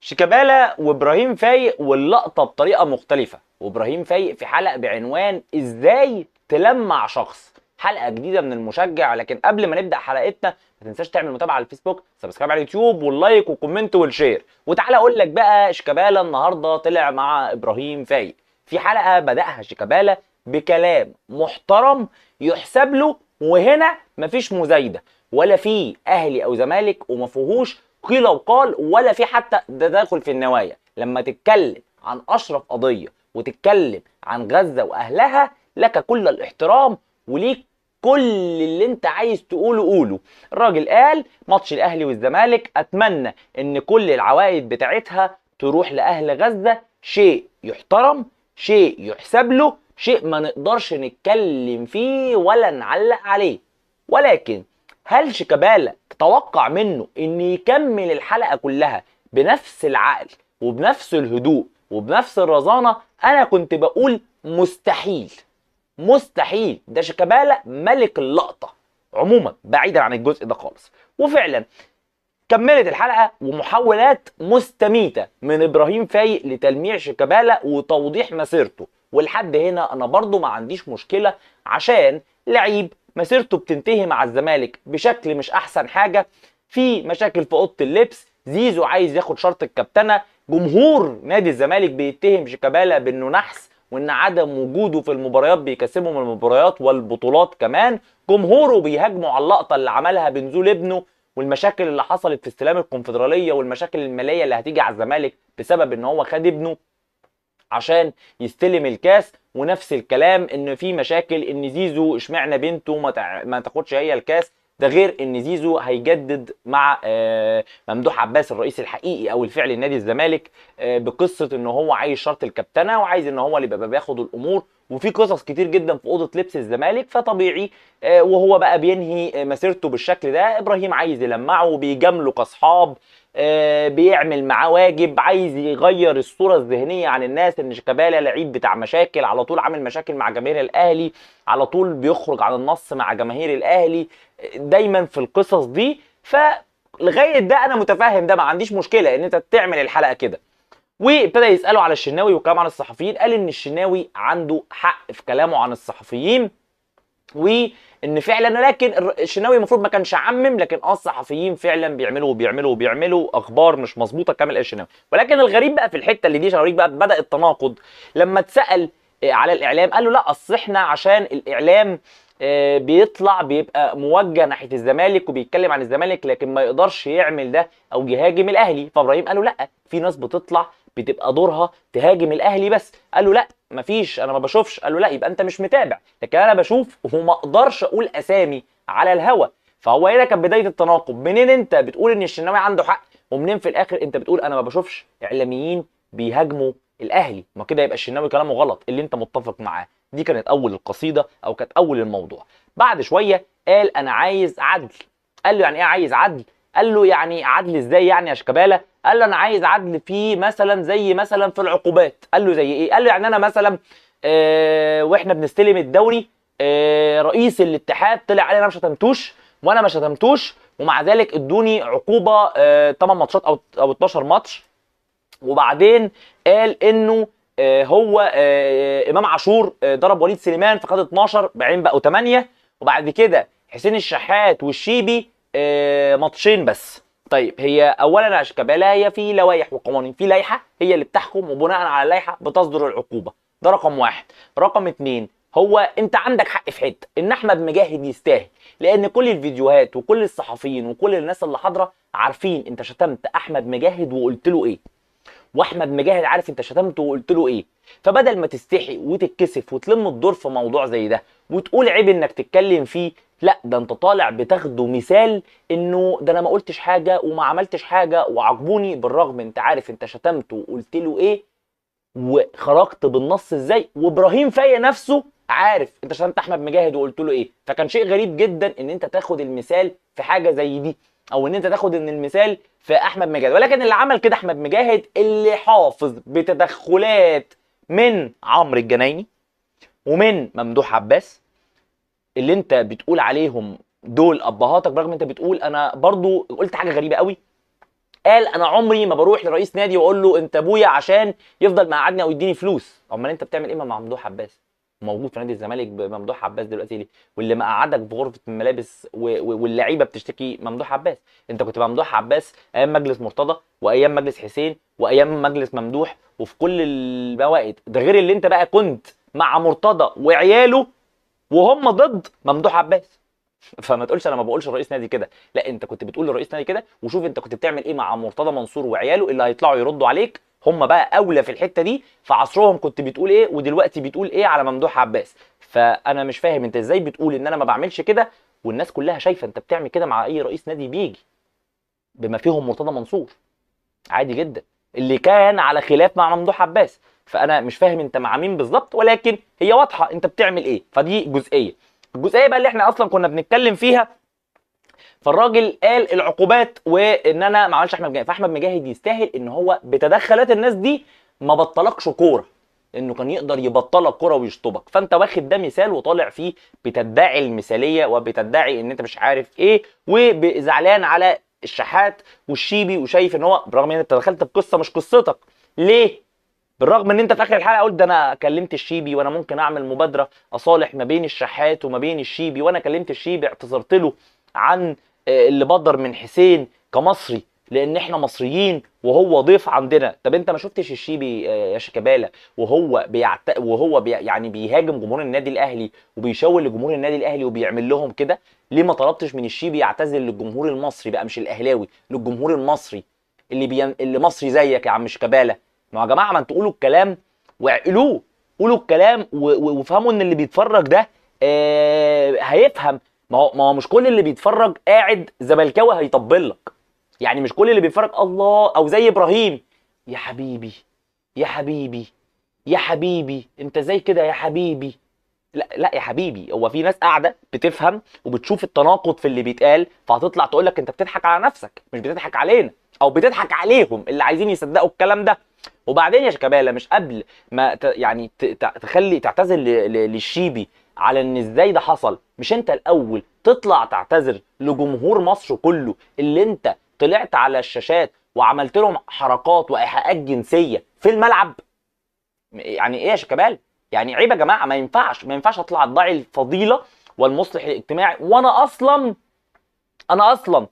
شيكابالا وابراهيم فايق واللقطه بطريقه مختلفه وابراهيم فايق في حلقه بعنوان ازاي تلمع شخص حلقه جديده من المشجع لكن قبل ما نبدا حلقتنا ما تنساش تعمل متابعه على الفيسبوك سبسكرايب على اليوتيوب واللايك والكومنت والشير وتعالى اقول لك بقى شيكابالا النهارده طلع مع ابراهيم فايق في حلقه بداها شيكابالا بكلام محترم يحسب له وهنا مفيش مزايده ولا في اهلي او زمالك وما فيهوش قيل وقال ولا في حتى تداخل في النوايا لما تتكلم عن اشرف قضيه وتتكلم عن غزه واهلها لك كل الاحترام وليك كل اللي انت عايز تقوله قوله الراجل قال ماتش الاهلي والزمالك اتمنى ان كل العوائد بتاعتها تروح لاهل غزه شيء يحترم شيء يحسب له شيء ما نقدرش نتكلم فيه ولا نعلق عليه ولكن هل شيكابالا تتوقع منه ان يكمل الحلقه كلها بنفس العقل وبنفس الهدوء وبنفس الرزانه انا كنت بقول مستحيل مستحيل ده شيكابالا ملك اللقطه عموما بعيدا عن الجزء ده خالص وفعلا كملت الحلقه ومحاولات مستميته من ابراهيم فايق لتلميع شيكابالا وتوضيح مسيرته ولحد هنا انا برضو ما عنديش مشكله عشان لعيب مسيرته بتنتهي مع الزمالك بشكل مش احسن حاجه في مشاكل في اوضه اللبس زيزو عايز ياخد شرط الكابتنه جمهور نادي الزمالك بيتهم شيكابالا بانه نحس وان عدم وجوده في المباريات بيكسبهم المباريات والبطولات كمان جمهوره بيهاجموا على اللقطه اللي عملها بنزول ابنه والمشاكل اللي حصلت في استلام الكونفدراليه والمشاكل الماليه اللي هتيجي على الزمالك بسبب ان هو خد ابنه عشان يستلم الكاس ونفس الكلام ان في مشاكل ان زيزو اشمعنى بنته ما تاخدش هي الكاس ده غير ان زيزو هيجدد مع آه، ممدوح عباس الرئيس الحقيقي او الفعلي لنادي الزمالك آه، بقصه ان هو عايز شرط الكابتنه وعايز ان هو اللي بياخد الامور وفي قصص كتير جدا في اوضه لبس الزمالك فطبيعي آه، وهو بقى بينهي مسيرته بالشكل ده ابراهيم عايز يلمعه بيجامله كاصحاب بيعمل معاه واجب عايز يغير الصوره الذهنيه عن الناس ان شيكابالا لعيب بتاع مشاكل على طول عامل مشاكل مع جماهير الاهلي على طول بيخرج عن النص مع جماهير الاهلي دايما في القصص دي فلغايه ده انا متفاهم ده ما عنديش مشكله ان انت تعمل الحلقه كده وابتدى يساله على الشناوي وكلام عن الصحفيين قال ان الشناوي عنده حق في كلامه عن الصحفيين وان فعلا لكن الشناوي المفروض ما كانش عمم لكن اه الصحفيين فعلا بيعملوا وبيعملوا وبيعملوا اخبار مش مظبوطه كامل الشناوي ولكن الغريب بقى في الحته اللي دي شراويك بقى بدا التناقض لما اتسال آه، على الاعلام قال له لا اصل احنا عشان الاعلام آه، بيطلع بيبقى موجه ناحيه الزمالك وبيتكلم عن الزمالك لكن ما يقدرش يعمل ده او يهاجم الاهلي فابراهيم قال له لا في ناس بتطلع بتبقى دورها تهاجم الاهلي بس قال له لا مفيش انا ما بشوفش قال له لا يبقى انت مش متابع لكن انا بشوف وما اقدرش اقول اسامي على الهوا فهو هنا كانت بدايه التناقض منين انت بتقول ان الشناوي عنده حق ومنين في الاخر انت بتقول انا ما بشوفش اعلاميين بيهاجموا الاهلي ما كده يبقى الشناوي كلامه غلط اللي انت متفق معاه دي كانت اول القصيده او كانت اول الموضوع بعد شويه قال انا عايز عدل قال له يعني ايه عايز عدل قال له يعني عدل ازاي يعني يا شيكابالا قال له انا عايز عدل في مثلا زي مثلا في العقوبات قال له زي ايه قال له يعني انا مثلا آه واحنا بنستلم الدوري آه رئيس الاتحاد طلع قال انا ما شتمتوش وانا ما شتمتوش ومع ذلك ادوني عقوبه آه 8 ماتشات او او 12 ماتش وبعدين قال انه آه، هو آه، آه، امام عاشور ضرب وليد سليمان فخد 12 بعدين بقوا 8 وبعد كده حسين الشحات والشيبي ماتشين بس طيب هي اولا كباله هي في لوائح وقوانين في لائحه هي اللي بتحكم وبناء على اللائحه بتصدر العقوبه ده رقم واحد رقم اتنين هو انت عندك حق في حته ان احمد مجاهد يستاهل لان كل الفيديوهات وكل الصحفيين وكل الناس اللي حاضره عارفين انت شتمت احمد مجاهد وقلت له ايه واحمد مجاهد عارف انت شتمته وقلت له ايه فبدل ما تستحي وتتكسف وتلم الدور في موضوع زي ده وتقول عيب انك تتكلم فيه لا ده انت طالع بتاخده مثال انه ده انا ما قلتش حاجه وما عملتش حاجه وعاقبوني بالرغم انت عارف انت شتمته وقلت له ايه وخرجت بالنص ازاي وابراهيم فايق نفسه عارف انت شتمت احمد مجاهد وقلت له ايه فكان شيء غريب جدا ان انت تاخد المثال في حاجه زي دي او ان انت تاخد ان المثال في احمد مجاهد ولكن اللي عمل كده احمد مجاهد اللي حافظ بتدخلات من عمرو الجنايني ومن ممدوح عباس اللي انت بتقول عليهم دول ابهاتك برغم انت بتقول انا برضو قلت حاجه غريبه قوي قال انا عمري ما بروح لرئيس نادي واقول له انت ابويا عشان يفضل مقعدني او يديني فلوس امال انت بتعمل ايه مع ممدوح عباس موجود في نادي الزمالك بممدوح عباس دلوقتي ليه؟ واللي مقعدك في غرفه الملابس واللعيبه بتشتكي ممدوح عباس، انت كنت ممدوح عباس ايام مجلس مرتضى وايام مجلس حسين وايام مجلس ممدوح وفي كل الموائد، ده غير اللي انت بقى كنت مع مرتضى وعياله وهم ضد ممدوح عباس. فما تقولش انا ما بقولش رئيس نادي كده، لا انت كنت بتقول لرئيس نادي كده وشوف انت كنت بتعمل ايه مع مرتضى منصور وعياله اللي هيطلعوا يردوا عليك هم بقى اولى في الحته دي في عصرهم كنت بتقول ايه ودلوقتي بتقول ايه على ممدوح عباس فانا مش فاهم انت ازاي بتقول ان انا ما بعملش كده والناس كلها شايفه انت بتعمل كده مع اي رئيس نادي بيجي بما فيهم مرتضى منصور عادي جدا اللي كان على خلاف مع ممدوح عباس فانا مش فاهم انت مع مين بالظبط ولكن هي واضحه انت بتعمل ايه فدي جزئيه الجزئيه بقى اللي احنا اصلا كنا بنتكلم فيها فالراجل قال العقوبات وان انا ما عملش احمد مجاهد فاحمد مجاهد يستاهل ان هو بتدخلات الناس دي ما بطلكش كوره انه كان يقدر يبطلك كوره ويشطبك فانت واخد ده مثال وطالع فيه بتدعي المثاليه وبتدعي ان انت مش عارف ايه وزعلان على الشحات والشيبي وشايف ان هو برغم ان انت دخلت في قصه مش قصتك ليه بالرغم ان انت في اخر الحلقه قلت ده انا كلمت الشيبي وانا ممكن اعمل مبادره اصالح ما بين الشحات وما بين الشيبي وانا كلمت الشيبي اعتذرت له عن اللي بدر من حسين كمصري لان احنا مصريين وهو ضيف عندنا طب انت ما شفتش الشيبي آه، يا شيكابالا وهو بيعت... وهو بي... يعني بيهاجم جمهور النادي الاهلي وبيشاور لجمهور النادي الاهلي وبيعمل لهم كده ليه ما طلبتش من الشيبي يعتذر للجمهور المصري بقى مش الاهلاوي للجمهور المصري اللي بي... اللي مصري زيك يا عم شيكابالا ما يا جماعه ما انتوا قولوا الكلام وعقلوه قولوا الكلام و... وفهموا ان اللي بيتفرج ده آه هيفهم ما هو ما هو مش كل اللي بيتفرج قاعد زملكاوي هيطبل لك يعني مش كل اللي بيتفرج الله او زي ابراهيم يا حبيبي يا حبيبي يا حبيبي انت ازاي كده يا حبيبي لا لا يا حبيبي هو في ناس قاعده بتفهم وبتشوف التناقض في اللي بيتقال فهتطلع تقول لك انت بتضحك على نفسك مش بتضحك علينا او بتضحك عليهم اللي عايزين يصدقوا الكلام ده وبعدين يا شكابالا مش قبل ما يعني تخلي تعتذر للشيبي على ان ازاي ده حصل مش انت الاول تطلع تعتذر لجمهور مصر كله اللي انت طلعت على الشاشات وعملت لهم حركات وايحاءات جنسيه في الملعب يعني ايه يا شيكابالا يعني عيب يا جماعه ما ينفعش ما ينفعش اطلع ادعي الفضيله والمصلح الاجتماعي وانا اصلا انا اصلا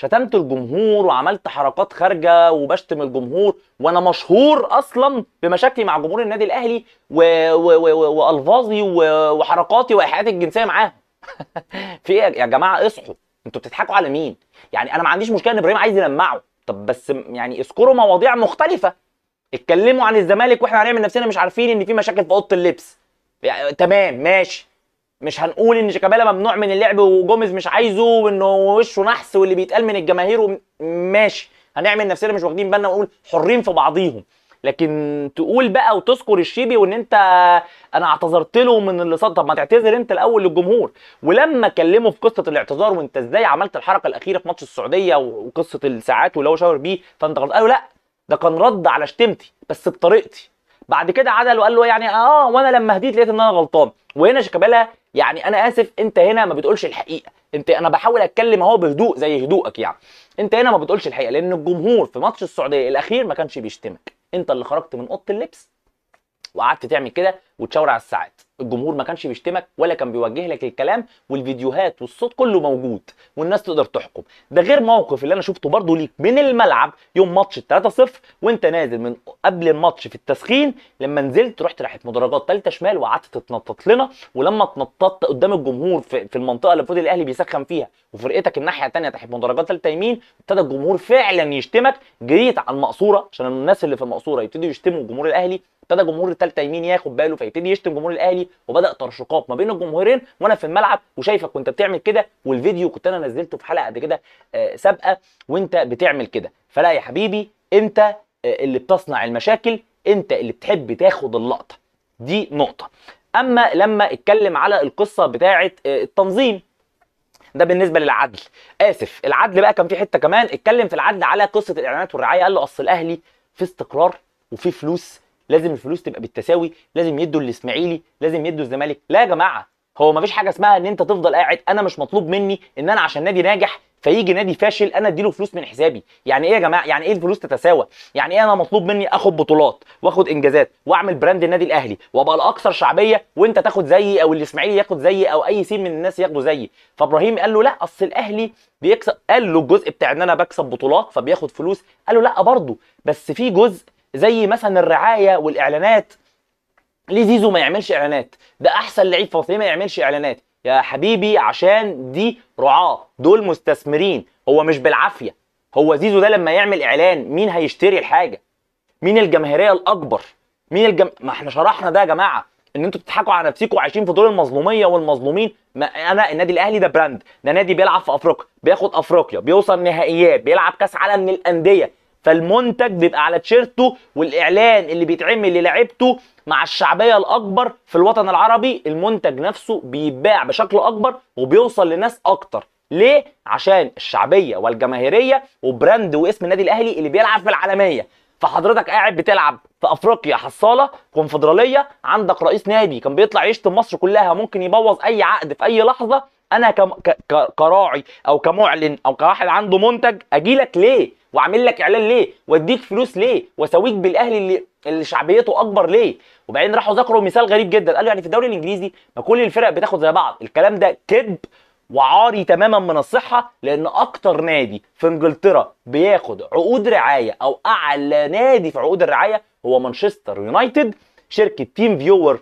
شتمت الجمهور وعملت حركات خارجه وبشتم الجمهور وانا مشهور اصلا بمشاكلي مع جمهور النادي الاهلي و... و... و... والفاظي و... وحركاتي وايحاءاتي الجنسيه معاهم في ايه يا جماعه اصحوا انتوا بتضحكوا على مين يعني انا ما عنديش مشكله ان ابراهيم عايز يلمعه طب بس يعني اذكروا مواضيع مختلفه اتكلموا عن الزمالك واحنا هنعمل نفسنا مش عارفين ان في مشاكل في اوضه اللبس يعني تمام ماشي مش هنقول ان شيكابالا ممنوع من اللعب وجوميز مش عايزه وانه وشه نحس واللي بيتقال من الجماهير ماشي هنعمل نفسنا مش واخدين بالنا ونقول حرين في بعضيهم لكن تقول بقى وتذكر الشيبي وان انت انا اعتذرت له من اللي صد طب ما تعتذر انت الاول للجمهور ولما كلمه في قصه الاعتذار وانت ازاي عملت الحركه الاخيره في ماتش السعوديه وقصه الساعات واللي هو شاور بيه فانت غلط قالوا لا ده كان رد على شتمتي بس بطريقتي بعد كده عدل وقال له يعني اه وانا لما هديت لقيت ان انا غلطان وهنا شيكابالا يعني انا اسف انت هنا ما بتقولش الحقيقه انت انا بحاول اتكلم اهو بهدوء زي هدوءك يعني انت هنا ما بتقولش الحقيقه لان الجمهور في ماتش السعوديه الاخير ما كانش بيشتمك انت اللي خرجت من اوضه اللبس وقعدت تعمل كده وتشاور على الساعات الجمهور ما كانش بيشتمك ولا كان بيوجه لك الكلام والفيديوهات والصوت كله موجود والناس تقدر تحكم ده غير موقف اللي انا شفته برضه ليك من الملعب يوم ماتش 3-0 وانت نازل من قبل الماتش في التسخين لما نزلت رحت راحت مدرجات ثالثه شمال وقعدت تتنطط لنا ولما اتنططت قدام الجمهور في, المنطقه اللي المفروض الاهلي بيسخن فيها وفرقتك الناحيه الثانيه تحت مدرجات ثالثه يمين ابتدى الجمهور فعلا يشتمك جريت على المقصوره عشان الناس اللي في المقصوره يبتدوا يشتموا جمهور الاهلي ابتدى جمهور الثالثه يمين ياخد باله فيبتدي يشتم جمهور الاهلي وبدا ترشقات ما بين الجمهورين وانا في الملعب وشايفك وانت بتعمل كده والفيديو كنت انا نزلته في حلقه قد كده آه، سابقه وانت بتعمل كده فلا يا حبيبي انت آه، اللي بتصنع المشاكل انت اللي بتحب تاخد اللقطه دي نقطه اما لما اتكلم على القصه بتاعه آه، التنظيم ده بالنسبه للعدل اسف العدل بقى كان في حته كمان اتكلم في العدل على قصه الاعلانات والرعايه قال له اصل الاهلي في استقرار وفي فلوس لازم الفلوس تبقى بالتساوي لازم يدوا الاسماعيلي لازم يدوا الزمالك لا يا جماعه هو مفيش حاجه اسمها ان انت تفضل قاعد انا مش مطلوب مني ان انا عشان نادي ناجح فيجي نادي فاشل انا اديله فلوس من حسابي يعني ايه يا جماعه يعني ايه الفلوس تتساوى يعني ايه انا مطلوب مني اخد بطولات واخد انجازات واعمل براند النادي الاهلي وابقى الاكثر شعبيه وانت تاخد زيي او الاسماعيلي ياخد زيي او اي سين من الناس ياخدوا زيي فابراهيم قال له لا اصل الاهلي بيكسب قال له الجزء بتاع ان انا بكسب بطولات فبياخد فلوس قال له لا برضه بس في جزء زي مثلا الرعايه والاعلانات ليه زيزو ما يعملش اعلانات ده احسن لعيب فاصل ليه ما يعملش اعلانات يا حبيبي عشان دي رعاه دول مستثمرين هو مش بالعافيه هو زيزو ده لما يعمل اعلان مين هيشتري الحاجه مين الجماهيريه الاكبر مين الجم... ما احنا شرحنا ده يا جماعه ان انتوا بتضحكوا على نفسكم وعايشين في دور المظلوميه والمظلومين ما انا النادي الاهلي ده براند ده نادي بيلعب في افريقيا بياخد افريقيا بيوصل نهائيات بيلعب كاس عالم من الانديه فالمنتج بيبقى على تيشيرته والاعلان اللي بيتعمل للاعيبته مع الشعبيه الاكبر في الوطن العربي المنتج نفسه بيتباع بشكل اكبر وبيوصل لناس اكتر ليه عشان الشعبيه والجماهيريه وبراند واسم النادي الاهلي اللي بيلعب في العالميه فحضرتك قاعد بتلعب في افريقيا حصاله كونفدراليه عندك رئيس نادي كان بيطلع يشتم مصر كلها ممكن يبوظ اي عقد في اي لحظه انا كراعي او كمعلن او كواحد عنده منتج اجي لك ليه واعمل لك اعلان ليه واديك فلوس ليه واسويك بالاهلي اللي اللي شعبيته اكبر ليه وبعدين راحوا ذكروا مثال غريب جدا قالوا يعني في الدوري الانجليزي ما كل الفرق بتاخد زي بعض الكلام ده كذب وعاري تماما من الصحه لان اكتر نادي في انجلترا بياخد عقود رعايه او اعلى نادي في عقود الرعايه هو مانشستر يونايتد شركه تيم فيور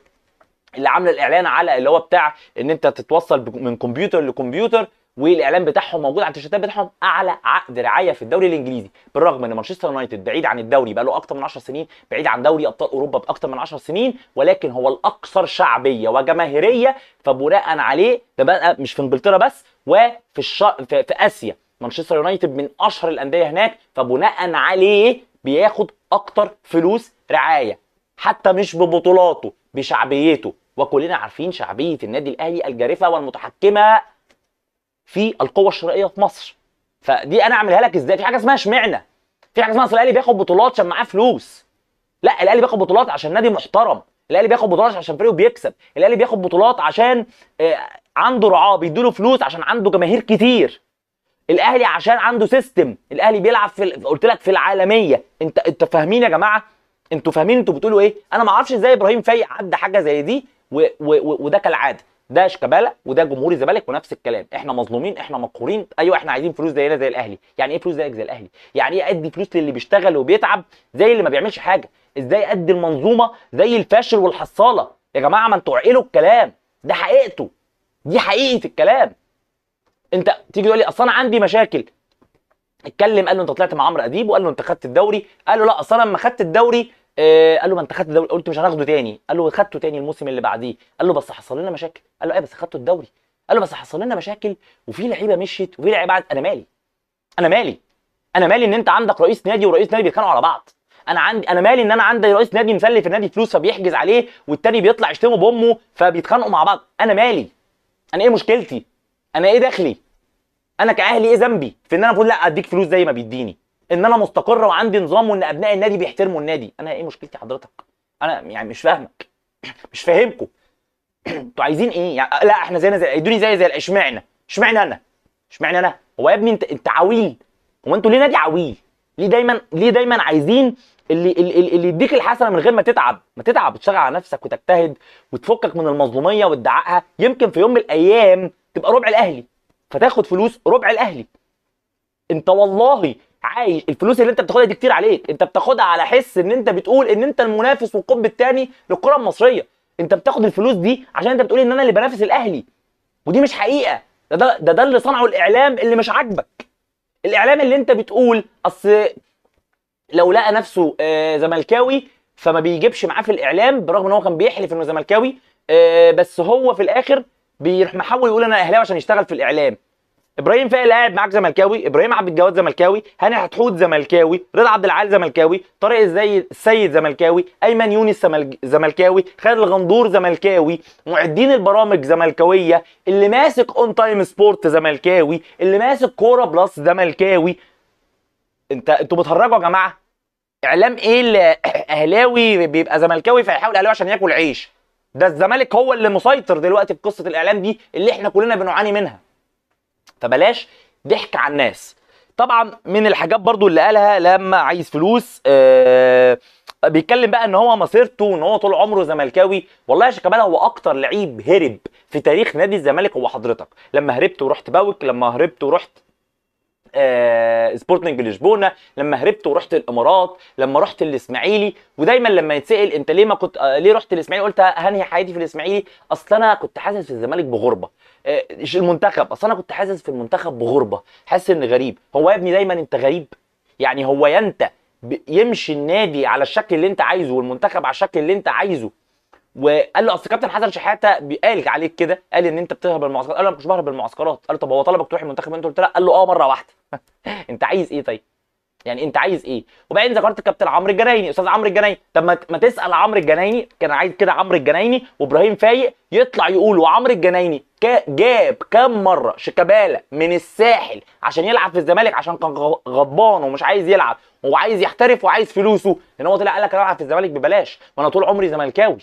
اللي عامله الاعلان على اللي هو بتاع ان انت تتوصل من كمبيوتر لكمبيوتر والاعلان بتاعهم موجود على التيشيرتات بتاعهم اعلى عقد رعايه في الدوري الانجليزي بالرغم ان مانشستر يونايتد بعيد عن الدوري بقاله اكتر من 10 سنين بعيد عن دوري ابطال اوروبا باكتر من 10 سنين ولكن هو الاكثر شعبيه وجماهيريه فبناء عليه ده بقى مش في انجلترا بس وفي الش... في... في اسيا مانشستر يونايتد من اشهر الانديه هناك فبناء عليه بياخد اكتر فلوس رعايه حتى مش ببطولاته بشعبيته وكلنا عارفين شعبيه النادي الاهلي الجارفه والمتحكمه في القوه الشرائيه في مصر فدي انا اعملها لك ازاي في حاجه اسمها اشمعنى في حاجه اسمها اصل الاهلي بياخد بطولات عشان معاه فلوس لا الاهلي بياخد بطولات عشان نادي محترم الاهلي بياخد بطولات عشان فريقه بيكسب الاهلي بياخد بطولات عشان آه، عنده رعاه بيدوله فلوس عشان عنده جماهير كتير الاهلي عشان عنده سيستم الاهلي بيلعب في قلت لك في العالميه انت انت فاهمين يا جماعه انتوا فاهمين انتوا بتقولوا ايه انا ما اعرفش ازاي ابراهيم فايق عدى حاجه زي دي و... و... وده كالعاده ده شيكابالا وده جمهور الزمالك ونفس الكلام احنا مظلومين احنا مقهورين ايوه احنا عايزين فلوس زينا زي الاهلي يعني ايه فلوس زيك زي الاهلي يعني ايه ادي فلوس للي بيشتغل وبيتعب زي اللي ما بيعملش حاجه ازاي ادي المنظومه زي الفاشل والحصاله يا جماعه ما انتوا عقلوا الكلام ده حقيقته دي حقيقه الكلام انت تيجي تقول لي اصل انا عندي مشاكل اتكلم قال له انت طلعت مع عمرو اديب وقال له انت خدت الدوري قال له لا اصل انا لما خدت الدوري آه، قال له ما انت خدت الدوري قلت مش هناخده تاني قال له خدته تاني الموسم اللي بعديه قال له بس حصل لنا مشاكل قال له ايه بس خدته الدوري قال له بس حصل لنا مشاكل وفي لعيبه مشيت وفي لعيبه قعدت انا مالي انا مالي انا مالي ان انت عندك رئيس نادي ورئيس نادي بيتخانقوا على بعض انا عندي انا مالي ان انا عندي رئيس نادي مسلف النادي فلوس فبيحجز عليه والتاني بيطلع يشتمه بامه فبيتخانقوا مع بعض انا مالي انا ايه مشكلتي انا ايه دخلي انا كاهلي ايه ذنبي في ان انا بقول لا اديك فلوس زي ما بيديني ان انا مستقره وعندي نظام وان ابناء النادي بيحترموا النادي انا ايه مشكلتي حضرتك انا يعني مش فاهمك مش فاهمكم انتوا عايزين ايه يعني لا احنا زينا زي ادوني زي زي اشمعنى اشمعنى انا اشمعنى انا هو يا ابني انت انت عويل هو انتوا ليه نادي عويل ليه دايما ليه دايما عايزين اللي اللي, اللي يديك الحسنه من غير ما تتعب ما تتعب وتشتغل على نفسك وتجتهد وتفكك من المظلوميه وتدعقها يمكن في يوم من الايام تبقى ربع الاهلي فتاخد فلوس ربع الاهلي انت والله عايش الفلوس اللي انت بتاخدها دي كتير عليك انت بتاخدها على حس ان انت بتقول ان انت المنافس والقطب الثاني للكره المصريه انت بتاخد الفلوس دي عشان انت بتقول ان انا اللي بنافس الاهلي ودي مش حقيقه ده ده ده, ده اللي صنعه الاعلام اللي مش عاجبك الاعلام اللي انت بتقول اصل لو لقى نفسه آه زملكاوي فما بيجيبش معاه في الاعلام برغم ان هو كان بيحلف انه زملكاوي آه بس هو في الاخر بيروح محول يقول انا اهلاوي عشان يشتغل في الاعلام ابراهيم اللي قاعد معاك زملكاوي ابراهيم عبد الجواد زملكاوي هاني حتحوت زملكاوي رضا عبد العال زملكاوي طارق الزي السيد زملكاوي ايمن يونس زملكاوي خالد الغندور زملكاوي معدين البرامج زملكاويه اللي ماسك اون تايم سبورت زملكاوي اللي ماسك كوره بلس زملكاوي انت انتوا بتهرجوا يا جماعه اعلام ايه اللي اهلاوي بيبقى زملكاوي فيحاول اهلاوي عشان ياكل عيش ده الزمالك هو اللي مسيطر دلوقتي في قصه الاعلام دي اللي احنا كلنا بنعاني منها فبلاش ضحك على الناس طبعا من الحاجات برضو اللي قالها لما عايز فلوس آه بيتكلم بقى ان هو مسيرته وان هو طول عمره زملكاوي والله يا شيكابالا هو اكتر لعيب هرب في تاريخ نادي الزمالك هو حضرتك لما هربت ورحت باوك لما هربت ورحت آه سبورتنج لشبونه لما هربت ورحت الامارات لما رحت الاسماعيلي ودايما لما يتسال انت ليه ما كنت آه ليه رحت الاسماعيلي قلت هنهي حياتي في الاسماعيلي اصل انا كنت حاسس في الزمالك بغربه آه، المنتخب اصل انا كنت حاسس في المنتخب بغربه حاسس ان غريب هو يا ابني دايما انت غريب يعني هو يا انت يمشي النادي على الشكل اللي انت عايزه والمنتخب على الشكل اللي انت عايزه وقال له اصل كابتن حسن شحاته قال عليك كده قال ان انت بتهرب المعسكرات قال له انا مش بهرب المعسكرات قال له طب هو طلبك تروح المنتخب انت قلت لا قال له اه مره واحده انت عايز ايه طيب يعني انت عايز ايه وبعدين ذكرت كابتن عمرو الجنايني استاذ عمرو الجنايني طب ما تسال عمرو الجنايني كان عايز كده عمرو الجنايني وابراهيم فايق يطلع يقول وعمرو الجنايني جاب كام مره شيكابالا من الساحل عشان يلعب في الزمالك عشان كان غضبان ومش عايز يلعب وعايز يحترف وعايز فلوسه لان هو طلع قال لك انا في الزمالك ببلاش وانا طول عمري زملكاوي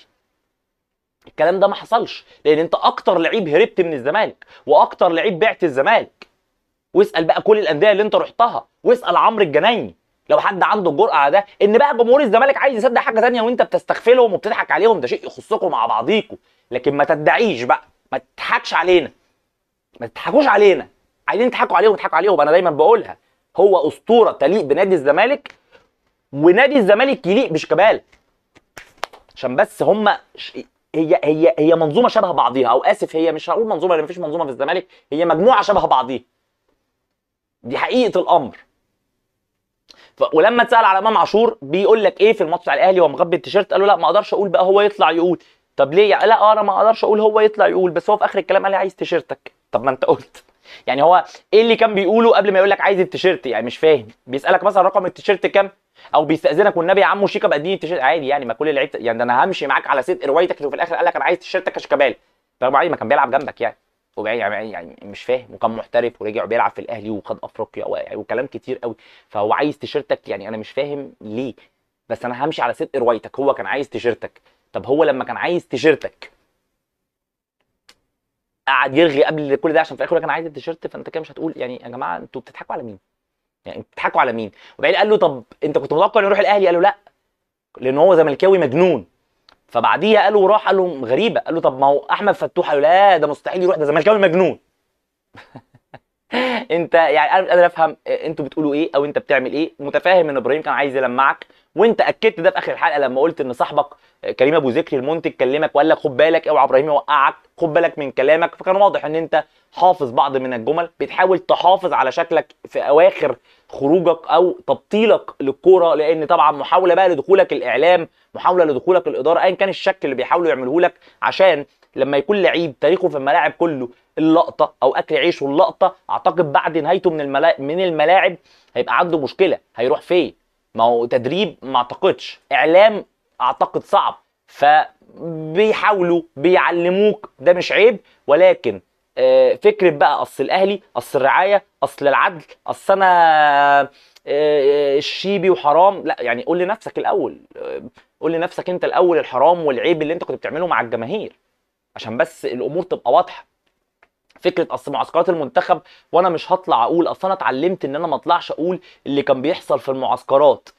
الكلام ده ما حصلش لان انت اكتر لعيب هربت من الزمالك واكتر لعيب بعت الزمالك واسال بقى كل الانديه اللي انت رحتها واسال عمرو الجنايني لو حد عنده الجرأه على ده ان بقى جمهور الزمالك عايز يصدق حاجه ثانيه وانت بتستغفلهم وبتضحك عليهم ده شيء يخصكم مع بعضيكم لكن ما تدعيش بقى ما تضحكش علينا ما تضحكوش علينا عايزين تضحكوا عليهم تضحكوا عليهم انا دايما بقولها هو اسطوره تليق بنادي الزمالك ونادي الزمالك يليق بشيكابالا عشان بس هم ش... هي هي هي منظومه شبه بعضيها او اسف هي مش هقول منظومه لان مفيش منظومه في الزمالك هي مجموعه شبه بعضيها دي حقيقه الامر ولما اتسال على امام عاشور بيقول لك ايه في الماتش بتاع الاهلي هو مغبي التيشيرت له لا ما اقدرش اقول بقى هو يطلع يقول طب ليه لا لا آه، انا ما اقدرش اقول هو يطلع يقول بس هو في اخر الكلام قال لي عايز تيشيرتك طب ما انت قلت يعني هو ايه اللي كان بيقوله قبل ما يقول لك عايز التيشيرت يعني مش فاهم بيسالك مثلا رقم التيشيرت كام او بيستاذنك والنبي يا عمو شيكا اديني التيشيرت عادي يعني ما كل اللعيبه يعني ده انا همشي معاك على صدق روايتك وفي الاخر قال لك انا عايز تيشيرتك كشكبال طب عادي ما كان بيلعب جنبك يعني وبعيد يعني, يعني مش فاهم وكان محترف ورجع بيلعب في الاهلي وخد افريقيا يعني وكلام كتير قوي فهو عايز تيشيرتك يعني انا مش فاهم ليه بس انا همشي على صدق روايتك هو كان عايز تيشيرتك طب هو لما كان عايز تيشيرتك قعد يرغي قبل كل ده عشان في الاخر كان عايز التيشيرت فانت كده مش هتقول يعني يا جماعه انتوا بتضحكوا على مين؟ يعني انتوا بتضحكوا على مين؟ وبعدين قال له طب انت كنت متوقع انه يروح الاهلي؟ قال له لا لان هو زملكاوي مجنون فبعديها قالوا راح قال لهم غريبه قال له طب ما هو احمد فتوح لا ده مستحيل يروح ده زملكاوي مجنون انت يعني انا مش قادر افهم آه، انتوا بتقولوا ايه او انت بتعمل ايه متفاهم ان ابراهيم كان عايز يلمعك وانت اكدت ده في اخر الحلقه لما قلت ان صاحبك آه، كريم ابو ذكري المنتج كلمك وقال لك خد بالك اوعى ابراهيم يوقعك خد بالك من كلامك فكان واضح ان انت حافظ بعض من الجمل بتحاول تحافظ على شكلك في اواخر خروجك او تبطيلك للكوره لان طبعا محاوله بقى لدخولك الاعلام محاوله لدخولك الاداره ايا كان الشكل اللي بيحاولوا يعمله لك عشان لما يكون لعيب تاريخه في الملاعب كله اللقطه او اكل عيشه اللقطه اعتقد بعد نهايته من الملاعب من الملاعب هيبقى عنده مشكله هيروح فين ما هو تدريب ما اعتقدش اعلام اعتقد صعب فبيحاولوا بيعلموك ده مش عيب ولكن آه، فكره بقى اصل الاهلي اصل الرعايه اصل العدل اصل انا الشيبي آه، آه، وحرام لا يعني قول لنفسك الاول قول لنفسك انت الاول الحرام والعيب اللي انت كنت بتعمله مع الجماهير عشان بس الامور تبقى واضحه فكره اصل معسكرات المنتخب وانا مش هطلع اقول اصل انا اتعلمت ان انا ما اطلعش اقول اللي كان بيحصل في المعسكرات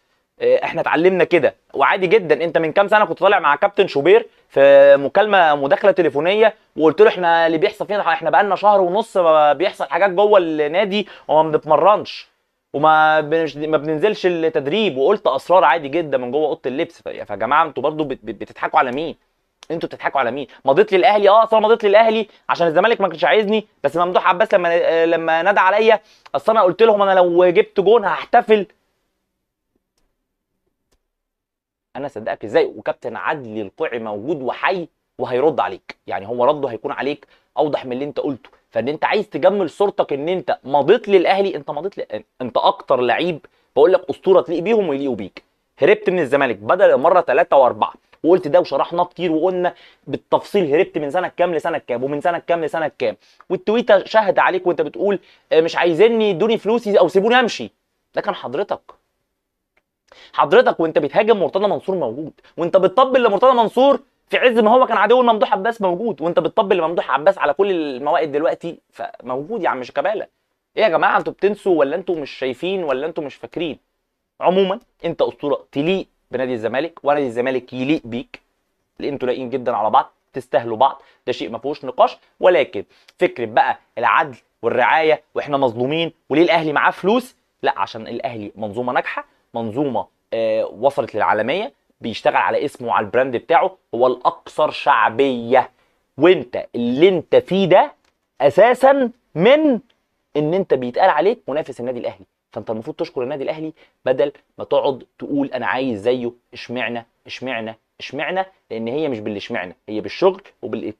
آه، احنا اتعلمنا كده وعادي جدا انت من كام سنه كنت طالع مع كابتن شوبير في مكالمه مداخله تليفونيه وقلت له احنا اللي بيحصل فينا احنا بقالنا شهر ونص بيحصل حاجات جوه النادي وما بنتمرنش وما ما بننزلش التدريب وقلت اسرار عادي جدا من جوه اوضه اللبس فيا جماعه انتوا برضو بتضحكوا على مين؟ انتوا بتضحكوا على مين؟ مضيت للاهلي اه اصل انا مضيت للاهلي عشان الزمالك ما كانش عايزني بس ممدوح عباس لما آه، لما نادى عليا اصل انا قلت لهم انا لو جبت جون هحتفل انا صدقك ازاي وكابتن عدلي القيعي موجود وحي وهيرد عليك يعني هو رده هيكون عليك اوضح من اللي انت قلته فان انت عايز تجمل صورتك ان انت مضيت للاهلي انت مضيت ل... انت اكتر لعيب بقول لك اسطوره تليق بيهم ويليقوا بيك هربت من الزمالك بدل مره ثلاثه واربعه وقلت ده وشرحناه كتير وقلنا بالتفصيل هربت من سنه كام لسنه كام ومن سنه كام لسنه كام والتويته شهد عليك وانت بتقول آه، مش عايزني ادوني فلوسي او سيبوني امشي ده كان حضرتك حضرتك وانت بتهاجم مرتضى منصور موجود وانت بتطبل لمرتضى منصور في عز ما هو كان عدو ممدوح عباس موجود وانت بتطبل لممدوح عباس على كل الموائد دلوقتي فموجود يا يعني عم شيكابالا ايه يا جماعه انتوا بتنسوا ولا انتوا مش شايفين ولا انتوا مش فاكرين عموما انت اسطوره تليق بنادي الزمالك ونادي الزمالك يليق بيك انتوا لاقين جدا على بعض تستاهلوا بعض ده شيء ما فيهوش نقاش ولكن فكره بقى العدل والرعايه واحنا مظلومين وليه الاهلي معاه فلوس لا عشان الاهلي منظومه ناجحه منظومه آه، وصلت للعالميه بيشتغل على اسمه وعلى البراند بتاعه هو الاكثر شعبيه وانت اللي انت فيه ده اساسا من ان انت بيتقال عليك منافس النادي الاهلي فانت المفروض تشكر النادي الاهلي بدل ما تقعد تقول انا عايز زيه اشمعنى اشمعنى اشمعنى لان هي مش بالاشمعنا هي بالشغل وبال